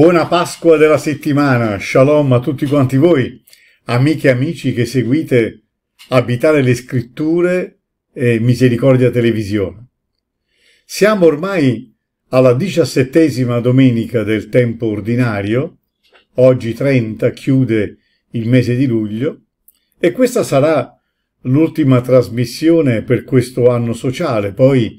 Buona Pasqua della settimana, shalom a tutti quanti voi, amiche e amici che seguite Abitare le Scritture e Misericordia Televisione. Siamo ormai alla diciassettesima domenica del tempo ordinario, oggi 30 chiude il mese di luglio, e questa sarà l'ultima trasmissione per questo anno sociale, poi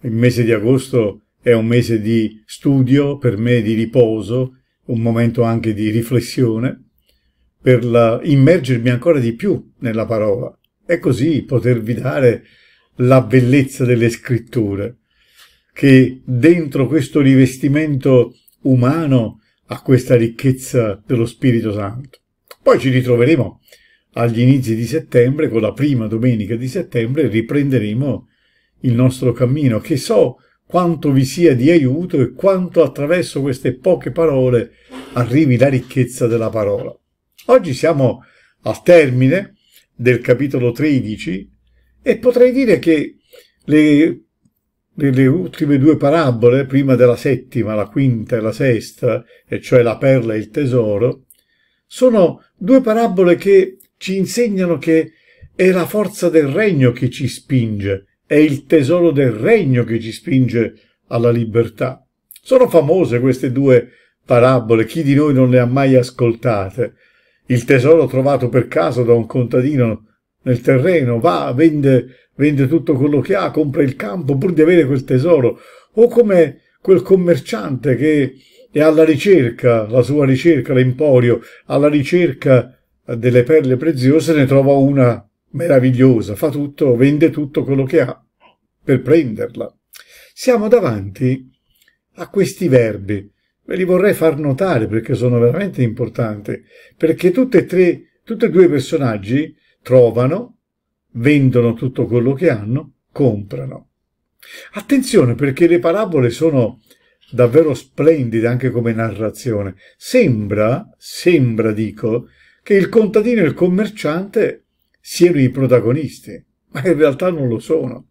il mese di agosto è un mese di studio, per me di riposo, un momento anche di riflessione, per la, immergermi ancora di più nella parola e così potervi dare la bellezza delle scritture, che dentro questo rivestimento umano ha questa ricchezza dello Spirito Santo. Poi ci ritroveremo agli inizi di settembre, con la prima domenica di settembre, riprenderemo il nostro cammino, che so quanto vi sia di aiuto e quanto attraverso queste poche parole arrivi la ricchezza della parola. Oggi siamo al termine del capitolo 13 e potrei dire che le, le, le ultime due parabole, prima della settima, la quinta e la sesta, e cioè la perla e il tesoro, sono due parabole che ci insegnano che è la forza del regno che ci spinge, è il tesoro del regno che ci spinge alla libertà. Sono famose queste due parabole, chi di noi non le ha mai ascoltate? Il tesoro trovato per caso da un contadino nel terreno, va, vende, vende tutto quello che ha, compra il campo pur di avere quel tesoro, o come quel commerciante che è alla ricerca, la sua ricerca, l'emporio, alla ricerca delle perle preziose ne trova una meravigliosa, fa tutto, vende tutto quello che ha per prenderla. Siamo davanti a questi verbi, ve li vorrei far notare perché sono veramente importanti, perché tutti e tre, tutti e due i personaggi trovano, vendono tutto quello che hanno, comprano. Attenzione perché le parabole sono davvero splendide anche come narrazione. Sembra, sembra dico, che il contadino e il commerciante siano i protagonisti, ma in realtà non lo sono.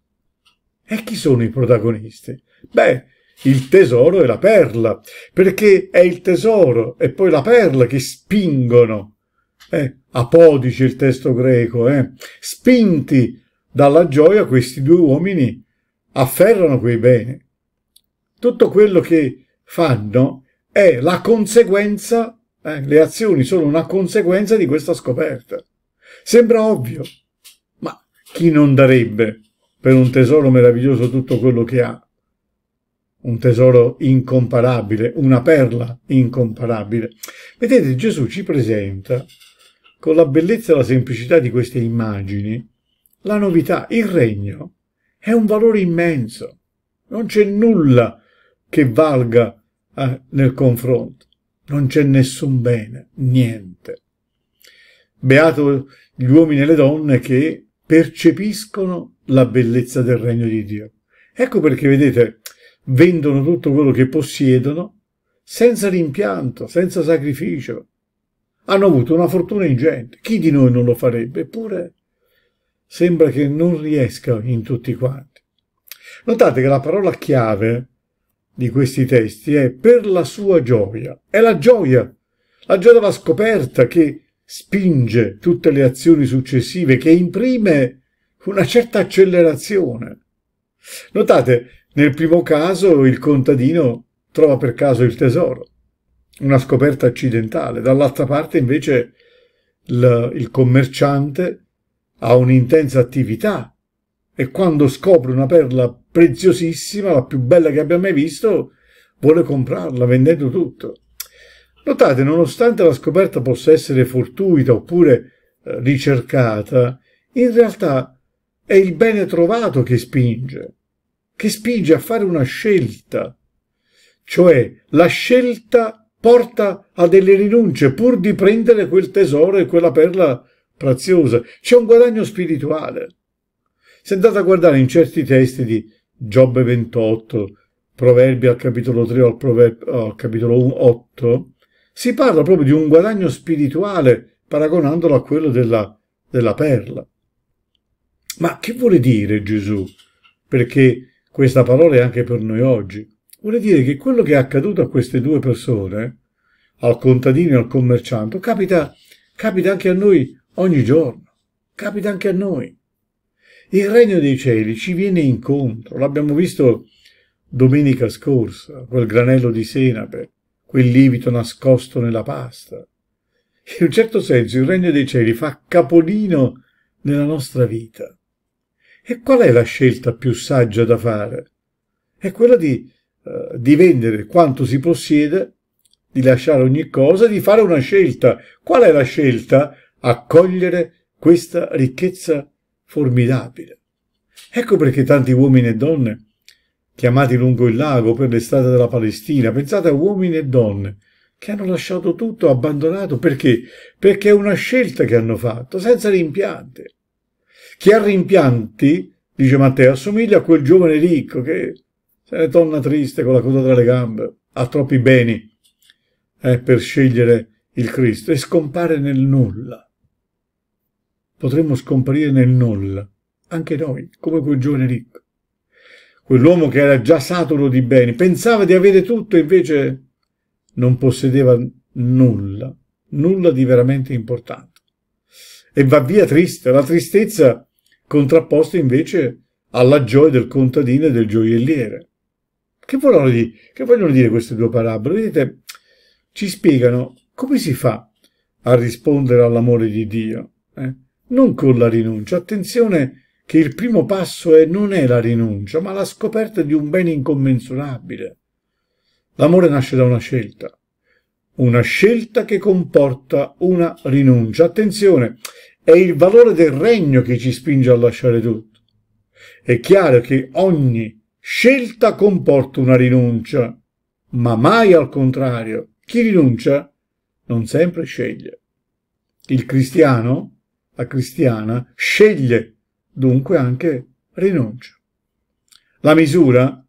E chi sono i protagonisti? Beh, il tesoro e la perla, perché è il tesoro e poi la perla che spingono, eh, apodice il testo greco, eh, spinti dalla gioia questi due uomini afferrano quei beni. Tutto quello che fanno è la conseguenza, eh, le azioni sono una conseguenza di questa scoperta. Sembra ovvio, ma chi non darebbe per un tesoro meraviglioso tutto quello che ha? Un tesoro incomparabile, una perla incomparabile. Vedete, Gesù ci presenta con la bellezza e la semplicità di queste immagini la novità, il regno è un valore immenso. Non c'è nulla che valga eh, nel confronto. Non c'è nessun bene, niente. Beato gli uomini e le donne che percepiscono la bellezza del regno di Dio. Ecco perché, vedete, vendono tutto quello che possiedono senza rimpianto, senza sacrificio. Hanno avuto una fortuna ingente. Chi di noi non lo farebbe? Eppure sembra che non riesca in tutti quanti. Notate che la parola chiave di questi testi è per la sua gioia. È la gioia, la gioia della scoperta che spinge tutte le azioni successive, che imprime una certa accelerazione. Notate, nel primo caso il contadino trova per caso il tesoro, una scoperta accidentale, dall'altra parte invece il commerciante ha un'intensa attività e quando scopre una perla preziosissima, la più bella che abbia mai visto, vuole comprarla vendendo tutto. Notate, nonostante la scoperta possa essere fortuita oppure eh, ricercata, in realtà è il bene trovato che spinge, che spinge a fare una scelta. Cioè, la scelta porta a delle rinunce pur di prendere quel tesoro e quella perla preziosa. C'è un guadagno spirituale. Se andate a guardare in certi testi di Giobbe 28, Proverbi al capitolo 3 o al, oh, al capitolo 8, si parla proprio di un guadagno spirituale paragonandolo a quello della, della perla. Ma che vuole dire Gesù? Perché questa parola è anche per noi oggi. Vuole dire che quello che è accaduto a queste due persone, al contadino e al commerciante, capita, capita anche a noi ogni giorno. Capita anche a noi. Il regno dei cieli ci viene incontro, l'abbiamo visto domenica scorsa, quel granello di senape quel lievito nascosto nella pasta. In un certo senso il regno dei cieli fa capolino nella nostra vita. E qual è la scelta più saggia da fare? È quella di, eh, di vendere quanto si possiede, di lasciare ogni cosa, di fare una scelta. Qual è la scelta? Accogliere questa ricchezza formidabile. Ecco perché tanti uomini e donne chiamati lungo il lago per l'estate della Palestina. Pensate a uomini e donne che hanno lasciato tutto, abbandonato. Perché? Perché è una scelta che hanno fatto, senza rimpianti. Chi ha rimpianti, dice Matteo, assomiglia a quel giovane ricco che se ne torna triste con la coda tra le gambe, ha troppi beni eh, per scegliere il Cristo e scompare nel nulla. Potremmo scomparire nel nulla, anche noi, come quel giovane ricco quell'uomo che era già saturo di beni, pensava di avere tutto e invece non possedeva nulla, nulla di veramente importante. E va via triste, la tristezza contrapposta invece alla gioia del contadino e del gioielliere. Che vogliono dire, che vogliono dire queste due parabole? Vedete, ci spiegano come si fa a rispondere all'amore di Dio. Eh? Non con la rinuncia, attenzione che il primo passo è, non è la rinuncia, ma la scoperta di un bene incommensurabile. L'amore nasce da una scelta, una scelta che comporta una rinuncia. Attenzione, è il valore del regno che ci spinge a lasciare tutto. È chiaro che ogni scelta comporta una rinuncia, ma mai al contrario. Chi rinuncia non sempre sceglie. Il cristiano, la cristiana, sceglie dunque anche rinuncia. La misura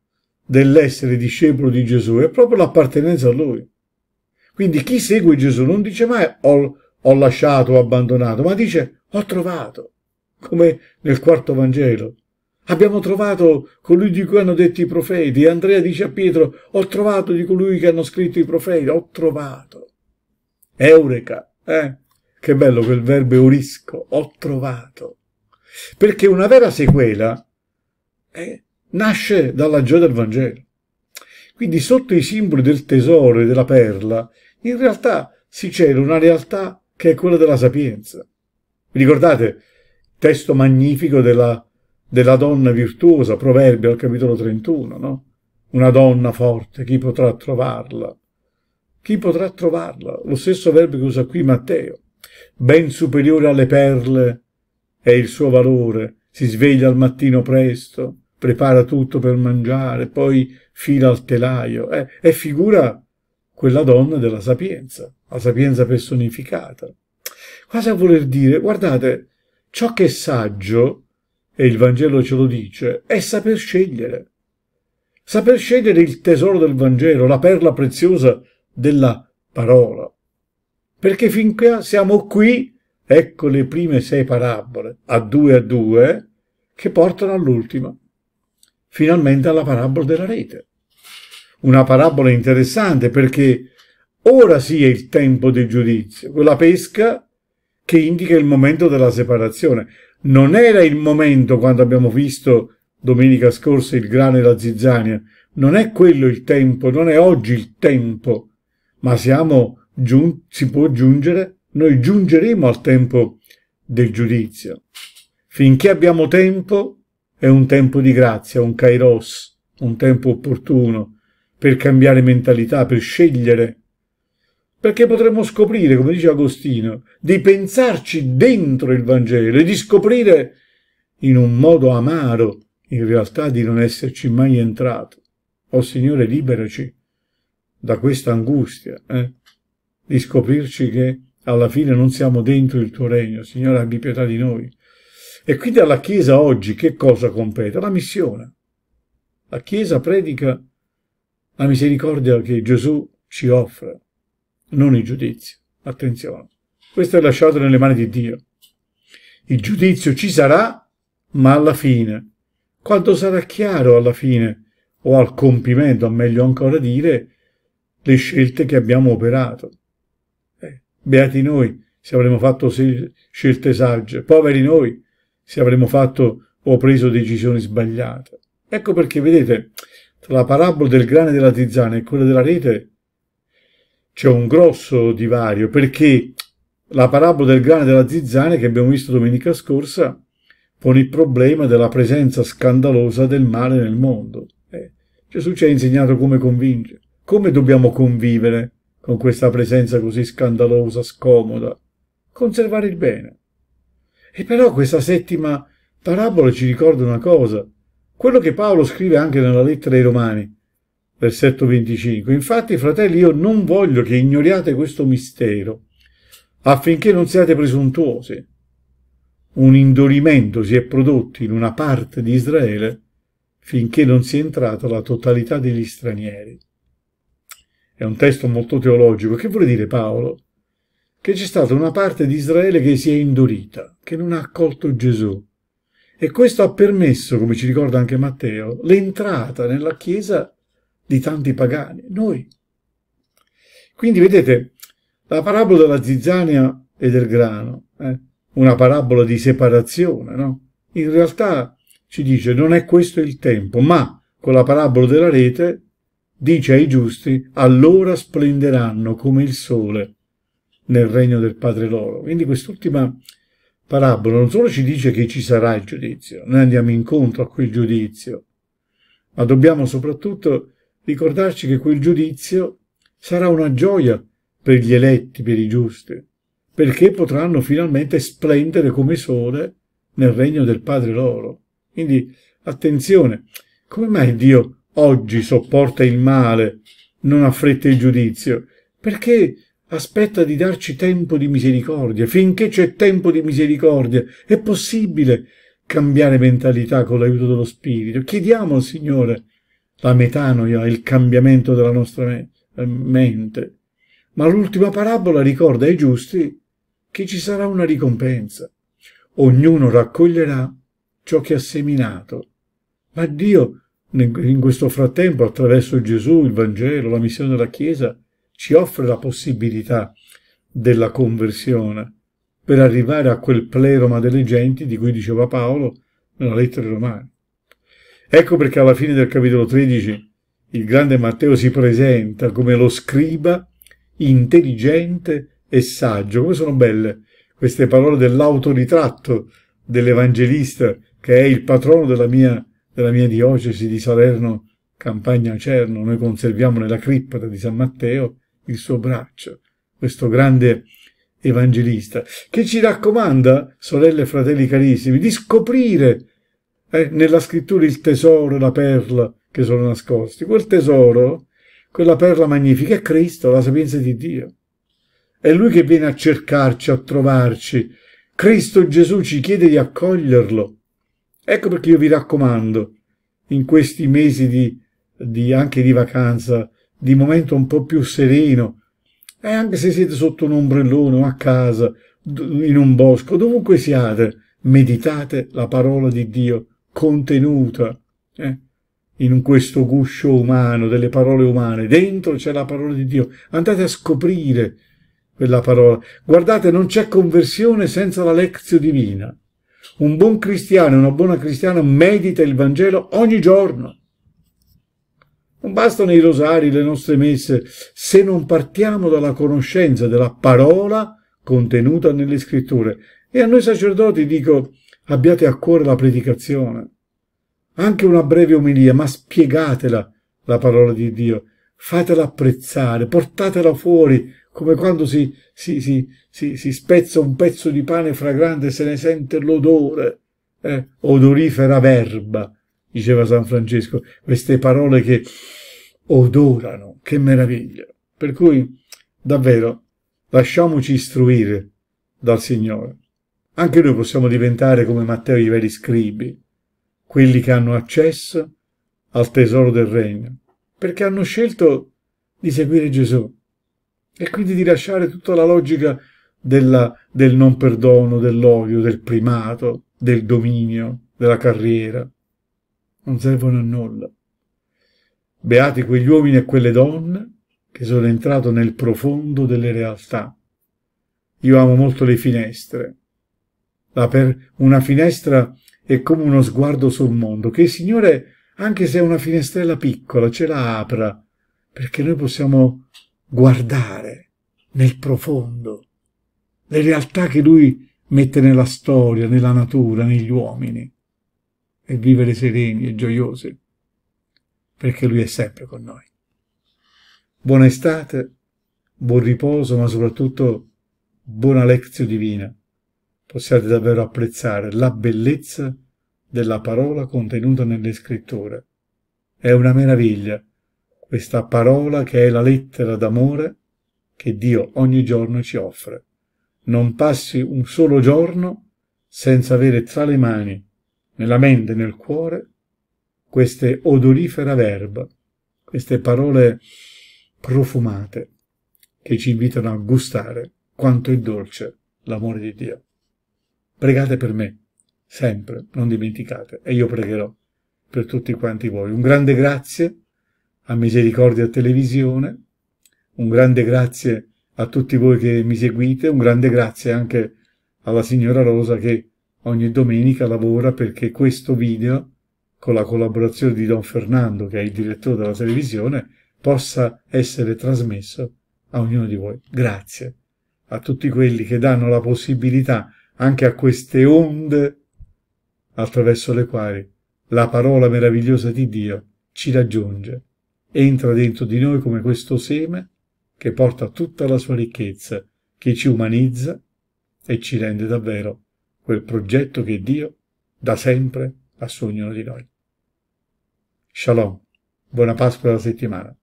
dell'essere discepolo di Gesù è proprio l'appartenenza a Lui. Quindi chi segue Gesù non dice mai ho, ho lasciato, ho abbandonato, ma dice ho trovato, come nel quarto Vangelo. Abbiamo trovato colui di cui hanno detto i profeti. E Andrea dice a Pietro, ho trovato di colui che hanno scritto i profeti, ho trovato. Eureka, eh? Che bello quel verbo eurisco, ho trovato. Perché una vera sequela eh, nasce dalla gioia del Vangelo. Quindi sotto i simboli del tesoro e della perla, in realtà si cela una realtà che è quella della sapienza. Vi ricordate il testo magnifico della, della donna virtuosa, Proverbio al capitolo 31, no? Una donna forte, chi potrà trovarla? Chi potrà trovarla? Lo stesso verbo che usa qui Matteo, ben superiore alle perle è il suo valore, si sveglia al mattino presto, prepara tutto per mangiare, poi fila al telaio, eh, è figura quella donna della sapienza, la sapienza personificata. Quasi a voler dire, guardate, ciò che è saggio, e il Vangelo ce lo dice, è saper scegliere. Saper scegliere il tesoro del Vangelo, la perla preziosa della parola. Perché finché siamo qui Ecco le prime sei parabole, a due a due, che portano all'ultima, finalmente alla parabola della rete. Una parabola interessante perché ora sì è il tempo del giudizio, quella pesca che indica il momento della separazione. Non era il momento quando abbiamo visto domenica scorsa il grano e la zizzania, non è quello il tempo, non è oggi il tempo, ma siamo giun- si può giungere noi giungeremo al tempo del giudizio. Finché abbiamo tempo, è un tempo di grazia, un kairos, un tempo opportuno per cambiare mentalità, per scegliere. Perché potremmo scoprire, come dice Agostino, di pensarci dentro il Vangelo e di scoprire in un modo amaro in realtà di non esserci mai entrato. O oh, Signore, liberaci da questa angustia, eh? di scoprirci che alla fine non siamo dentro il tuo regno, Signore abbi pietà di noi. E quindi alla Chiesa oggi che cosa compete? La missione. La Chiesa predica la misericordia che Gesù ci offre, non il giudizio. Attenzione, questo è lasciato nelle mani di Dio. Il giudizio ci sarà, ma alla fine. Quando sarà chiaro alla fine, o al compimento, a meglio ancora dire, le scelte che abbiamo operato. Beati noi se avremo fatto scelte sagge, poveri noi se avremo fatto o preso decisioni sbagliate. Ecco perché, vedete, tra la parabola del grano e della tizzana e quella della rete c'è un grosso divario, perché la parabola del grano e della tizzana che abbiamo visto domenica scorsa pone il problema della presenza scandalosa del male nel mondo. Eh, Gesù ci ha insegnato come convincere, come dobbiamo convivere con questa presenza così scandalosa, scomoda, conservare il bene. E però questa settima parabola ci ricorda una cosa, quello che Paolo scrive anche nella lettera ai Romani, versetto 25. Infatti, fratelli, io non voglio che ignoriate questo mistero, affinché non siate presuntuosi. Un indolimento si è prodotto in una parte di Israele finché non sia entrata la totalità degli stranieri è un testo molto teologico, che vuole dire Paolo? Che c'è stata una parte di Israele che si è indurita, che non ha accolto Gesù. E questo ha permesso, come ci ricorda anche Matteo, l'entrata nella Chiesa di tanti pagani, noi. Quindi vedete, la parabola della zizzania e del grano, eh? una parabola di separazione, no? In realtà ci dice non è questo il tempo, ma con la parabola della rete dice ai giusti, allora splenderanno come il sole nel regno del Padre loro. Quindi quest'ultima parabola non solo ci dice che ci sarà il giudizio, noi andiamo incontro a quel giudizio, ma dobbiamo soprattutto ricordarci che quel giudizio sarà una gioia per gli eletti, per i giusti, perché potranno finalmente splendere come sole nel regno del Padre loro. Quindi attenzione, come mai Dio oggi sopporta il male, non affretta il giudizio, perché aspetta di darci tempo di misericordia. Finché c'è tempo di misericordia, è possibile cambiare mentalità con l'aiuto dello Spirito. Chiediamo al Signore la metanoia, il cambiamento della nostra eh, mente. Ma l'ultima parabola ricorda ai giusti che ci sarà una ricompensa. Ognuno raccoglierà ciò che ha seminato. Ma Dio in questo frattempo, attraverso Gesù, il Vangelo, la missione della Chiesa, ci offre la possibilità della conversione per arrivare a quel pleroma delle genti di cui diceva Paolo nella lettera romana. Ecco perché alla fine del capitolo 13 il grande Matteo si presenta come lo scriba intelligente e saggio. Come sono belle queste parole dell'autoritratto dell'evangelista che è il patrono della mia della mia diocesi di Salerno, Campagna Cerno, noi conserviamo nella cripta di San Matteo il suo braccio, questo grande evangelista, che ci raccomanda, sorelle e fratelli carissimi, di scoprire eh, nella scrittura il tesoro, e la perla che sono nascosti. Quel tesoro, quella perla magnifica è Cristo, la sapienza di Dio. È Lui che viene a cercarci, a trovarci. Cristo Gesù ci chiede di accoglierlo Ecco perché io vi raccomando, in questi mesi di, di, anche di vacanza, di momento un po' più sereno, e anche se siete sotto un ombrellone a casa, in un bosco, dovunque siate, meditate la parola di Dio contenuta eh, in questo guscio umano, delle parole umane. Dentro c'è la parola di Dio. Andate a scoprire quella parola. Guardate, non c'è conversione senza la lezione divina. Un buon cristiano, una buona cristiana medita il Vangelo ogni giorno. Non bastano i rosari, le nostre messe, se non partiamo dalla conoscenza della parola contenuta nelle scritture. E a noi sacerdoti dico, abbiate a cuore la predicazione, anche una breve omelia, ma spiegatela la parola di Dio, fatela apprezzare, portatela fuori come quando si, si, si, si, spezza un pezzo di pane fragrante e se ne sente l'odore, eh? odorifera verba, diceva San Francesco, queste parole che odorano, che meraviglia. Per cui, davvero, lasciamoci istruire dal Signore. Anche noi possiamo diventare come Matteo i veri scribi, quelli che hanno accesso al tesoro del regno, perché hanno scelto di seguire Gesù e quindi di lasciare tutta la logica della, del non perdono, dell'odio, del primato, del dominio, della carriera. Non servono a nulla. Beati quegli uomini e quelle donne che sono entrati nel profondo delle realtà. Io amo molto le finestre. una finestra è come uno sguardo sul mondo, che il Signore, anche se è una finestrella piccola, ce la apra, perché noi possiamo guardare nel profondo le realtà che lui mette nella storia, nella natura, negli uomini e vivere sereni e gioiosi perché lui è sempre con noi. Buona estate, buon riposo, ma soprattutto buona lezione divina. Possiate davvero apprezzare la bellezza della parola contenuta nelle scritture. È una meraviglia questa parola che è la lettera d'amore che Dio ogni giorno ci offre. Non passi un solo giorno senza avere tra le mani, nella mente e nel cuore, queste odorifera verba, queste parole profumate che ci invitano a gustare quanto è dolce l'amore di Dio. Pregate per me, sempre, non dimenticate, e io pregherò per tutti quanti voi. Un grande grazie a Misericordia Televisione. Un grande grazie a tutti voi che mi seguite, un grande grazie anche alla signora Rosa che ogni domenica lavora perché questo video, con la collaborazione di Don Fernando, che è il direttore della televisione, possa essere trasmesso a ognuno di voi. Grazie a tutti quelli che danno la possibilità anche a queste onde attraverso le quali la parola meravigliosa di Dio ci raggiunge entra dentro di noi come questo seme che porta tutta la sua ricchezza, che ci umanizza e ci rende davvero quel progetto che Dio da sempre ha su ognuno di noi. Shalom, buona Pasqua della settimana.